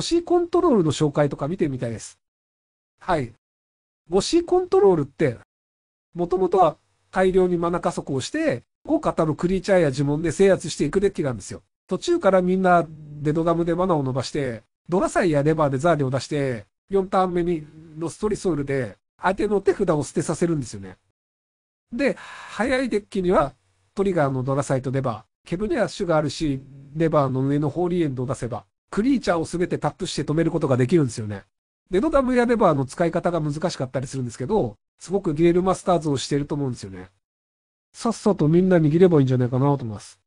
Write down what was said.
シーコントロールの紹介とか見てみたいです。はい。シーコントロールって、もともとは大量にマナ加速をして、5型のクリーチャーや呪文で制圧していくデッキなんですよ。途中からみんなデドガムでマナを伸ばして、ドラサイやレバーでザーニを出して、4ターン目にロストリソールで相手の手札を捨てさせるんですよね。で、早いデッキにはトリガーのドラサイとレバー、ケブネアッシュがあるし、レバーの上のホーリーエンドを出せば、クリーチャーをすべてタップして止めることができるんですよね。デドダムやレバーの使い方が難しかったりするんですけど、すごくゲールマスターズをしてると思うんですよね。さっさとみんな握ればいいんじゃないかなと思います。